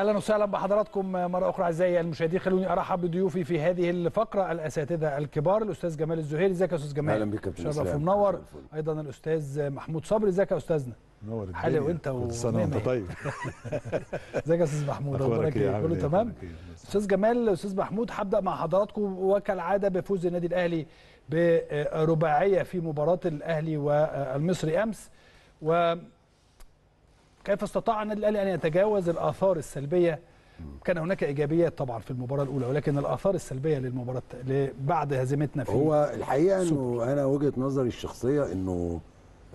اهلا وسهلا بحضراتكم مره اخرى اعزائي المشاهدين خلوني ارحب بضيوفي في هذه الفقره الاساتذه الكبار الاستاذ جمال الزهيري ازيك يا استاذ جمال اهلا بك يا كابتن شرف ومنور ايضا الاستاذ محمود صبري ازيك يا استاذنا منور حلو وانت وانت طيب ازيك يا استاذ محمود اخبارك ايه كله إيه؟ تمام إيه؟ استاذ جمال استاذ محمود هبدا مع حضراتكم وكالعاده بفوز النادي الاهلي برباعيه في مباراه الاهلي والمصري امس و كيف استطاع النادي الاهلي ان يتجاوز الاثار السلبيه كان هناك ايجابيات طبعا في المباراه الاولى ولكن الاثار السلبيه للمباراه بعد هزيمتنا في هو الحقيقه انه انا وجهه نظري الشخصيه انه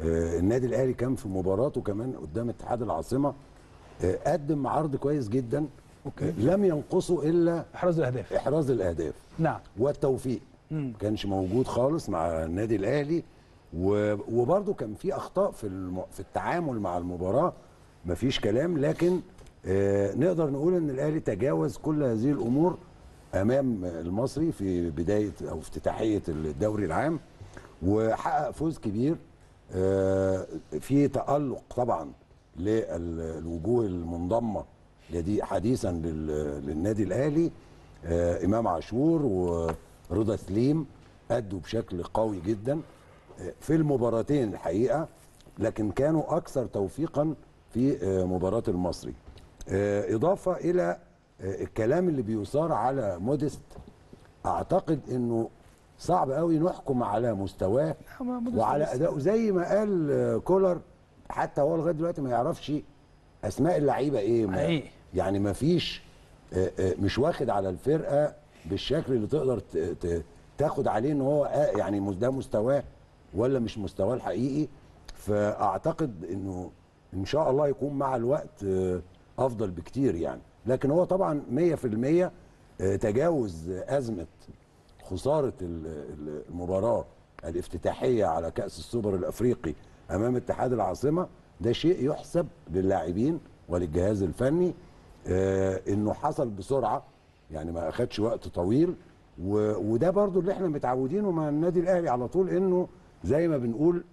آه، النادي الاهلي كان في مباراته كمان قدام اتحاد العاصمه آه، قدم عرض كويس جدا أوكي. آه، لم ينقصه الا احراز الاهداف احراز الاهداف نعم والتوفيق ما كانش موجود خالص مع النادي الاهلي وبرده كان في اخطاء في في التعامل مع المباراه مفيش كلام لكن آه، نقدر نقول ان الاهلي تجاوز كل هذه الامور امام المصري في بدايه او افتتاحيه الدوري العام وحقق فوز كبير آه، في تالق طبعا للوجوه المنضمه حديثا للنادي الاهلي آه، امام عاشور ورضا سليم ادوا بشكل قوي جدا في المباراتين الحقيقه لكن كانوا اكثر توفيقا في آه، مباراة المصري آه، إضافة إلى آه، الكلام اللي بيثار على موديست أعتقد أنه صعب قوي نحكم على مستواه وعلى أدائه زي ما قال كولر حتى هو لغاية دلوقتي ما يعرفش أسماء اللعيبة إيه ما يعني ما فيش مش واخد على الفرقة بالشكل اللي تقدر تاخد عليه ان هو يعني ده مستواه ولا مش مستواه الحقيقي فاعتقد انه ان شاء الله يكون مع الوقت آه، افضل بكتير يعني لكن هو طبعا 100% آه، تجاوز ازمه خساره المباراه الافتتاحيه على كاس السوبر الافريقي امام اتحاد العاصمه ده شيء يحسب للاعبين وللجهاز الفني آه، انه حصل بسرعه يعني ما اخدش وقت طويل وده برضو اللي احنا متعودينه مع النادي الاهلي على طول انه زي ما بنقول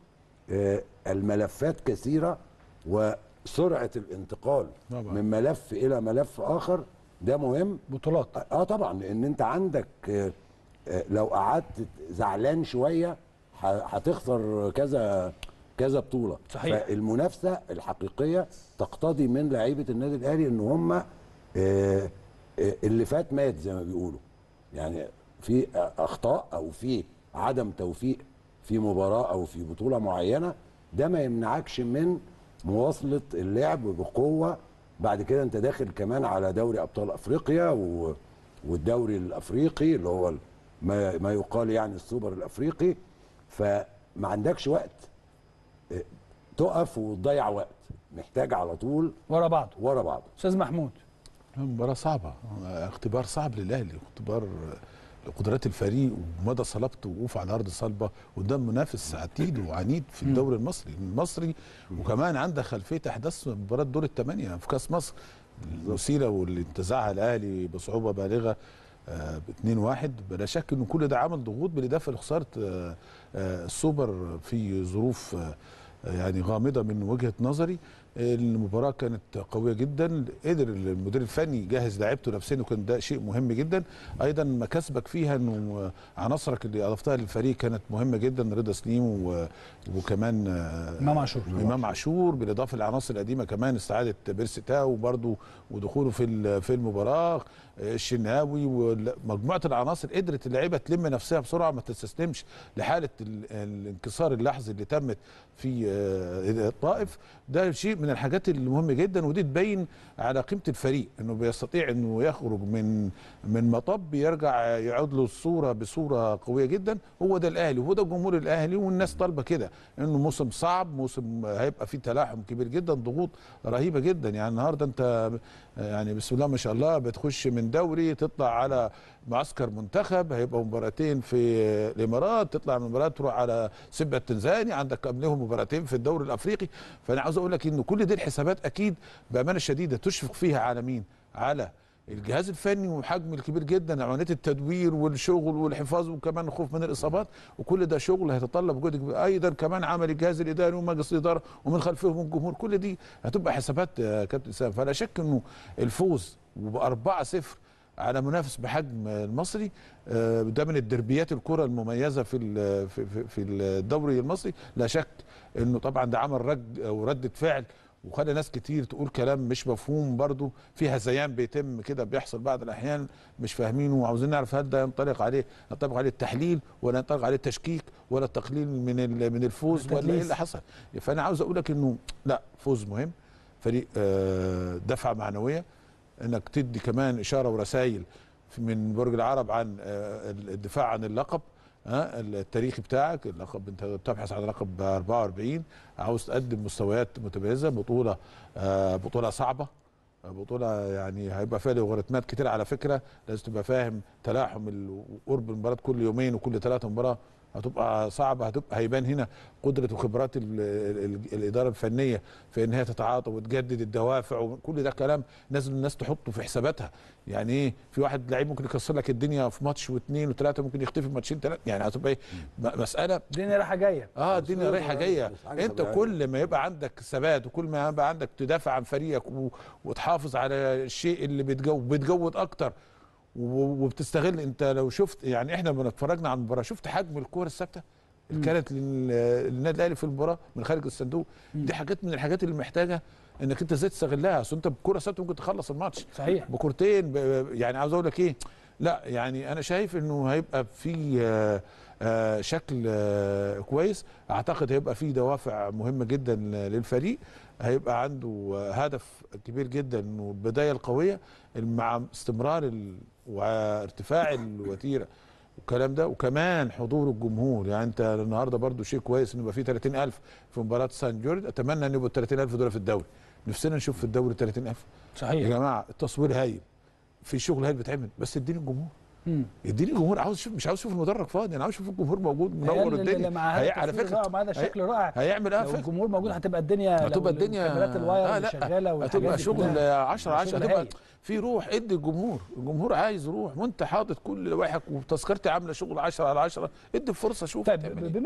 الملفات كثيره وسرعه الانتقال طبعا. من ملف الى ملف اخر ده مهم بطولات اه, آه، طبعا لان انت عندك آه، آه، لو قعدت زعلان شويه هتخسر كذا كذا بطوله صحيح فالمنافسه الحقيقيه تقتضي من لعيبه النادي الاهلي ان هم اللي فات مات زي ما بيقولوا يعني في اخطاء او في عدم توفيق في مباراه او في بطوله معينه ده ما يمنعكش من مواصله اللعب بقوه بعد كده انت داخل كمان على دوري ابطال افريقيا و... والدوري الافريقي اللي هو ما, ما يقال يعني السوبر الافريقي فما عندكش وقت اه، تقف وتضيع وقت محتاج على طول ورا بعض ورا بعض استاذ محمود مباراه صعبه اختبار صعب للاهلي اختبار لقدرات الفريق ومدى صلابته وقوفه على ارض صلبه قدام منافس عتيد وعنيد في الدوري المصري المصري وكمان عنده خلفيه احداث مباراه دور الثمانيه في كاس مصر الوسيله واللي انتزعها الاهلي بصعوبه بالغه 2 آه، 1 بلا شك ان كل ده عمل ضغوط بالاضافه لخساره آه، آه، السوبر في ظروف يعني غامضه من وجهه نظري المباراه كانت قويه جدا قدر المدير الفني يجهز لعيبته نفسيا وكان ده شيء مهم جدا ايضا مكاسبك فيها انه عناصرك اللي اضفتها للفريق كانت مهمه جدا رضا سليم وكمان آه، امام عاشور امام عاشور بالاضافه للعناصر القديمه كمان استعاده تاو وبرده ودخوله في في المباراه آه، الشناوي ومجموعه العناصر قدرت اللعيبه تلم نفسها بسرعه ما تستسلمش لحاله الانكسار اللحظي اللي تمت في آه، الطائف ده شيء من الحاجات المهمه جدا ودي تبين على قيمه الفريق انه بيستطيع انه يخرج من من مطب يرجع يعود له الصوره بصوره قويه جدا هو ده الاهلي وهو ده الجمهور الاهلي والناس طالبه كده انه موسم صعب موسم هيبقى فيه تلاحم كبير جدا ضغوط رهيبه جدا يعني النهارده انت يعني بسم الله ما شاء الله بتخش من دوري تطلع على معسكر منتخب هيبقى مباراتين في الامارات تطلع من المباراه تروح على سبه التنزاني عندك قبلهم مباراتين في الدوري الافريقي فانا عاوز اقول لك ان كل دي الحسابات اكيد بامانه شديده تشفق فيها على مين؟ على الجهاز الفني وحجم الكبير جدا عمليه التدوير والشغل والحفاظ وكمان الخوف من الاصابات وكل ده شغل هيتطلب جهد ايضا كمان عمل الجهاز الاداري ومجلس الاداره ومن خلفهم الجمهور كل دي هتبقى حسابات يا آه، كابتن اسامه فلا شك انه الفوز ب 4-0 على منافس بحجم المصري آه، ده من الدربيات الكره المميزه في في الدوري المصري لا شك انه طبعا ده عمل رد وردة فعل وخلى ناس كتير تقول كلام مش مفهوم برضو في هذيان بيتم كده بيحصل بعض الاحيان مش فاهمينه وعاوزين نعرف هل ده ينطلق عليه ينطبق عليه التحليل ولا ينطبق عليه التشكيك ولا التقليل من من الفوز ولا ايه اللي حصل فانا عاوز اقول لك انه لا فوز مهم فريق آه، دفعه معنويه انك تدي كمان اشاره ورسائل من برج العرب عن آه، الدفاع عن اللقب التاريخي بتاعك اللقب انت بتبحث عن لقب 44 عاوز تقدم مستويات متميزه بطوله آه، بطوله صعبه بطوله يعني هيبقى فيها لوغاريتمات كتير على فكره لازم تبقى فاهم تلاحم قرب المباراه كل يومين وكل ثلاثه مباراه هتبقى صعبه هتبقى هيبان هنا قدره وخبرات الاداره الفنيه في ان هي تتعاطى وتجدد الدوافع وكل ده كلام لازم الناس تحطه في حساباتها يعني ايه في واحد لعيب ممكن يكسر لك الدنيا في ماتش واثنين وثلاثه ممكن يختفي في ماتشين ثلاثه يعني هتبقى ايه مساله الدنيا رايحه جايه اه الدنيا رايحه يعني جايه انت كل ما يبقى عندك ثبات وكل ما يبقى عندك تدافع عن فريقك وتحافظ على الشيء اللي بتجود بتجود اكتر وبتستغل انت لو شفت يعني احنا لما اتفرجنا على المباراه شفت حجم الكور الثابته اللي كانت للنادي الاهلي في المباراه من خارج الصندوق دي حاجات من الحاجات اللي محتاجه انك انت ازاي تستغلها اصل انت بكره ثابته ممكن تخلص الماتش صحيح بكورتين يعني عاوز اقول لك ايه لا يعني انا شايف انه هيبقى في آه، آه، شكل آه، كويس اعتقد هيبقى في دوافع مهمه جدا للفريق هيبقى عنده هدف كبير جدا والبدايه القويه مع استمرار وارتفاع الوتيره والكلام ده وكمان حضور الجمهور يعني انت النهارده برضو شيء كويس ان يبقى في 30000 في مباراه سان جورج اتمنى ان يبقوا 30000 دول في الدوري نفسنا نشوف في الدوري 30000 صحيح يا جماعه التصوير هايل في شغل هايل بيتعمل بس اديني الجمهور اديني الجمهور عاوز اشوف مش عاوز اشوف المدرج فاضي انا عاوز اشوف الجمهور موجود منور الدنيا هي على فكره مع هذا شكل رائع هيعمل اه الجمهور موجود هتبقى الدنيا هتبقى الدنيا كاميرات الواير آه شغاله هتبقى شغل 10 10 هتبقى في روح ادي الجمهور الجمهور عايز روح وانت حاطط كل لوائحك وتذكرتي عامله شغل 10 على 10 ادي فرصه شوف طيب